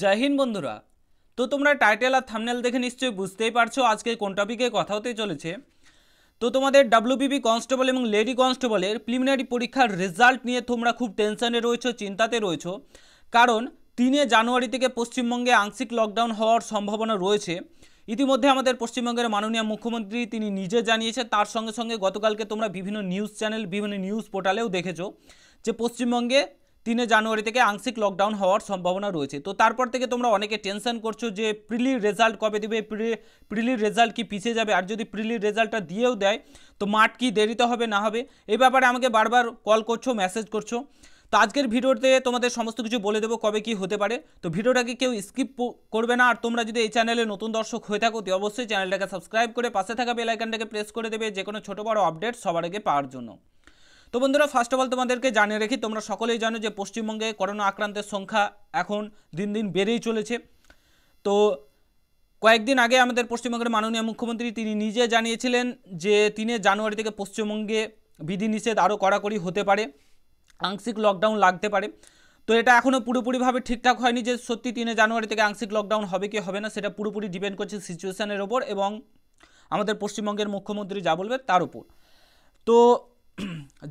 জয় হিন্দ বন্ধুরা তো তোমরা টাইটেল আর থামনেল দেখে নিশ্চয়ই বুঝতেই পারছো আজকে কোন টপিকে কথা হতে চলেছে তো তোমাদের ডাব্লিউবিপি কনস্টেবল এবং লেডি কনস্টেবলের প্রিলিমিনারি পরীক্ষার রেজাল্ট নিয়ে তোমরা খুব টেনশানে রয়েছো চিন্তাতে রয়েছো কারণ তিনে জানুয়ারি থেকে পশ্চিমবঙ্গে আংশিক লকডাউন হওয়ার সম্ভাবনা রয়েছে ইতিমধ্যে আমাদের পশ্চিমবঙ্গের মাননীয় মুখ্যমন্ত্রী তিনি নিজে জানিয়েছে তার সঙ্গে সঙ্গে গতকালকে তোমরা বিভিন্ন নিউজ চ্যানেল বিভিন্ন নিউজ পোর্টালেও দেখেছো যে পশ্চিমবঙ্গে তিনে জানুয়ারি থেকে আংশিক লকডাউন হওয়ার সম্ভাবনা রয়েছে তো তারপর থেকে তোমরা অনেকে টেনশন করছো যে প্রিলির রেজাল্ট কবে দেবে প্রিলির রেজাল্ট কি পিছিয়ে যাবে আর যদি প্রিলির রেজাল্টটা দিয়েও দেয় তো মাঠ কি দেরিতে হবে না হবে এই ব্যাপারে আমাকে বারবার কল করছো মেসেজ করছো তো আজকের ভিডিওতে তোমাদের সমস্ত কিছু বলে দেবো কবে কি হতে পারে তো ভিডিওটাকে কেউ স্কিপ করবে না আর তোমরা যদি এই চ্যানেলে নতুন দর্শক হয়ে থাকো তো অবশ্যই চ্যানেলটাকে সাবস্ক্রাইব করে পাশে থাকা বেলাইকানটাকে প্রেস করে দেবে যে কোনো ছোটো বড়ো আপডেট সবার আগে পাওয়ার জন্য তো বন্ধুরা ফার্স্ট অফ অল তোমাদেরকে জানিয়ে রেখি তোমরা সকলেই জানো যে পশ্চিমবঙ্গে করোনা আক্রান্তের সংখ্যা এখন দিন দিন বেড়েই চলেছে তো কয়েকদিন আগে আমাদের পশ্চিমবঙ্গের মাননীয় মুখ্যমন্ত্রী তিনি নিজে জানিয়েছিলেন যে তিনে জানুয়ারি থেকে পশ্চিমবঙ্গে বিধিনিষেধ আরও কড়াকড়ি হতে পারে আংশিক লকডাউন লাগতে পারে তো এটা এখনও পুরোপুরিভাবে ঠিকঠাক হয়নি যে সত্যি তিনে জানুয়ারি থেকে আংশিক লকডাউন হবে কি হবে না সেটা পুরোপুরি ডিপেন্ড করছে সিচুয়েশানের ওপর এবং আমাদের পশ্চিমবঙ্গের মুখ্যমন্ত্রী যা বলবে তার উপর তো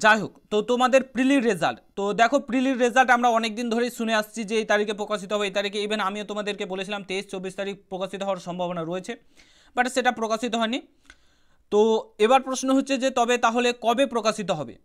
যাই হোক তো তোমাদের প্রিলির রেজাল্ট তো দেখো প্রিলির রেজাল্ট আমরা অনেক দিন ধরেই শুনে আসছি যে এই তারিখে প্রকাশিত হবে এই তারিখে ইভেন আমিও তোমাদেরকে বলেছিলাম তেইশ চব্বিশ তারিখ প্রকাশিত হওয়ার সম্ভাবনা রয়েছে বাট সেটা প্রকাশিত হয়নি তো এবার প্রশ্ন হচ্ছে যে তবে তাহলে কবে প্রকাশিত হবে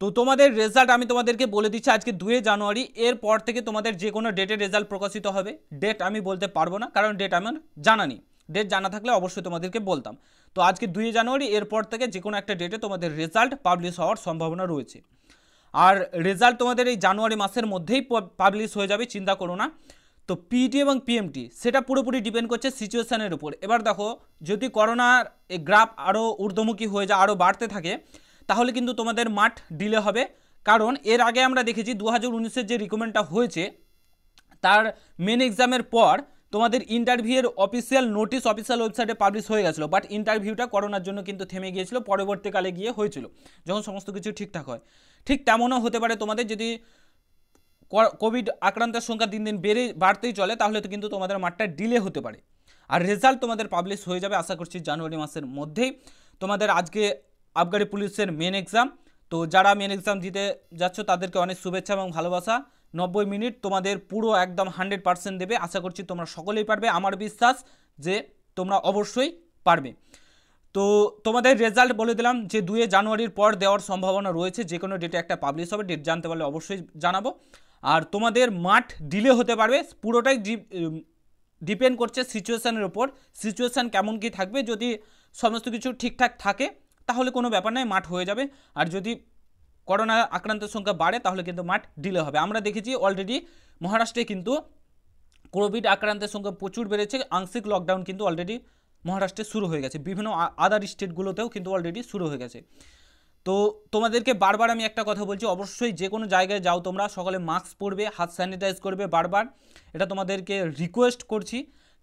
তো তোমাদের রেজাল্ট আমি তোমাদেরকে বলে দিচ্ছি আজকে দুয়ে জানুয়ারি এরপর থেকে তোমাদের যে কোনো ডেটে রেজাল্ট প্রকাশিত হবে ডেট আমি বলতে পারবো না কারণ ডেট আমার জানা নেই ডেট জানা থাকলে অবশ্যই তোমাদেরকে বলতাম তো আজকে দুই জানুয়ারি এরপর থেকে যে কোনো একটা ডেটে তোমাদের রেজাল্ট পাবলিশ হওয়ার সম্ভাবনা রয়েছে আর রেজাল্ট তোমাদের এই জানুয়ারি মাসের মধ্যেই পাবলিশ হয়ে যাবে চিন্তা করো না তো পিটি এবং পিএমটি সেটা পুরোপুরি ডিপেন্ড করছে সিচুয়েশানের উপর এবার দেখো যদি করোনার এই গ্রাফ আরও ঊর্ধ্বমুখী হয়ে যায় আরও বাড়তে থাকে তাহলে কিন্তু তোমাদের মাঠ ডিলে হবে কারণ এর আগে আমরা দেখেছি দু হাজার যে রিকমেন্ডটা হয়েছে তার মেন এক্সামের পর তোমাদের ইন্টারভিউয়ের অফিসিয়াল নোটিশ অফিসিয়াল ওয়েবসাইটে পাবলিশ হয়ে গেছিলো বাট ইন্টারভিউটা করোনার জন্য কিন্তু থেমে গিয়েছিল পরবর্তীকালে গিয়ে হয়েছিল যখন সমস্ত কিছু ঠিকঠাক হয় ঠিক তেমনও হতে পারে তোমাদের যদি কোভিড আক্রান্তের সংখ্যা দিন দিন বেড়ে বাড়তেই চলে তাহলে তো কিন্তু তোমাদের মাঠটা ডিলে হতে পারে আর রেজাল্ট তোমাদের পাবলিশ হয়ে যাবে আশা করছি জানুয়ারি মাসের মধ্যেই তোমাদের আজকে আবগারি পুলিশের মেন এক্সাম তো যারা মেন এক্সাম দিতে যাচ্ছ তাদেরকে অনেক শুভেচ্ছা এবং ভালোবাসা নব্বই মিনিট তোমাদের পুরো একদম হান্ড্রেড পার্সেন্ট দেবে আশা করছি তোমরা সকলেই পারবে আমার বিশ্বাস যে তোমরা অবশ্যই পারবে তো তোমাদের রেজাল্ট বলে দিলাম যে দুয়ে জানুয়ারির পর দেওয়ার সম্ভাবনা রয়েছে যে কোনো ডেটে একটা পাবলিশ হবে ডেট জানতে পারলে অবশ্যই জানাবো আর তোমাদের মাঠ ডিলে হতে পারবে পুরোটাই ডিপেন্ড করছে সিচুয়েশানের ওপর সিচুয়েশান কেমন কি থাকবে যদি সমস্ত কিছু ঠিকঠাক থাকে তাহলে কোনো ব্যাপার নয় মাঠ হয়ে যাবে আর যদি করোনা আক্রান্তের সংখ্যা বাড়ে তাহলে কিন্তু মাঠ ডিলে হবে আমরা দেখেছি অলরেডি মহারাষ্ট্রে কিন্তু কোভিড আক্রান্তের সংখ্যা প্রচুর বেড়েছে আংশিক লকডাউন কিন্তু অলরেডি মহারাষ্ট্রে শুরু হয়ে গেছে বিভিন্ন আদার স্টেটগুলোতেও কিন্তু অলরেডি শুরু হয়ে গেছে তো তোমাদেরকে বারবার আমি একটা কথা বলছি অবশ্যই যে কোনো জায়গায় যাও তোমরা সকালে মাস্ক পরবে হাত স্যানিটাইজ করবে বারবার এটা তোমাদেরকে রিকোয়েস্ট করছি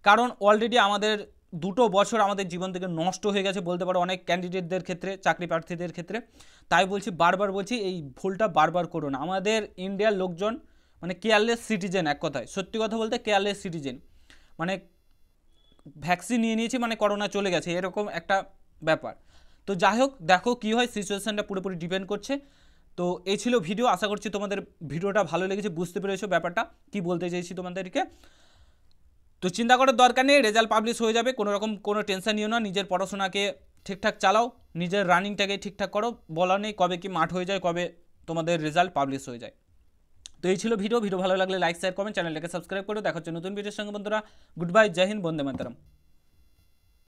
কারণ অলরেডি আমাদের দুটো বছর আমাদের জীবন থেকে নষ্ট হয়ে গেছে বলতে পারো অনেক ক্যান্ডিডেটদের ক্ষেত্রে চাকরি প্রার্থীদের ক্ষেত্রে তাই বলছি বারবার বলছি এই ভুলটা বারবার করো না আমাদের ইন্ডিয়ার লোকজন মানে কেয়ারলেস সিটিজেন এক কথায় সত্যি কথা বলতে কেয়ারলেস সিটিজেন মানে ভ্যাকসিন নিয়ে নিয়েছি মানে করোনা চলে গেছে এরকম একটা ব্যাপার তো যাই হোক দেখো কী হয় সিচুয়েশানটা পুরোপুরি ডিপেন্ড করছে তো এই ছিল ভিডিও আশা করছি তোমাদের ভিডিওটা ভালো লেগেছে বুঝতে পেরেছো ব্যাপারটা কি বলতে চাইছি তোমাদেরকে তো চিন্তা করার দরকার নেই রেজাল্ট পাবলিশ হয়ে যাবে কোনো রকম কোনো টেনশন নিও না নিজের পড়াশোনাকে ঠিকঠাক চালাও নিজের রানিংটাকে ঠিকঠাক করো বলা নেই কবে কি মাঠ হয়ে যায় কবে তোমাদের রেজাল্ট পাবলিশ হয়ে যায় তো এই ছিল ভিডিও ভিডিও ভালো লাগলে লাইক শেয়ার কমেন্ট চ্যানেলটাকে সাবস্ক্রাইব করো দেখার জন্য নতুন ভিডিওর সঙ্গে বন্ধুরা গুড বাই জয় হিন্দ বন্দে মাতারাম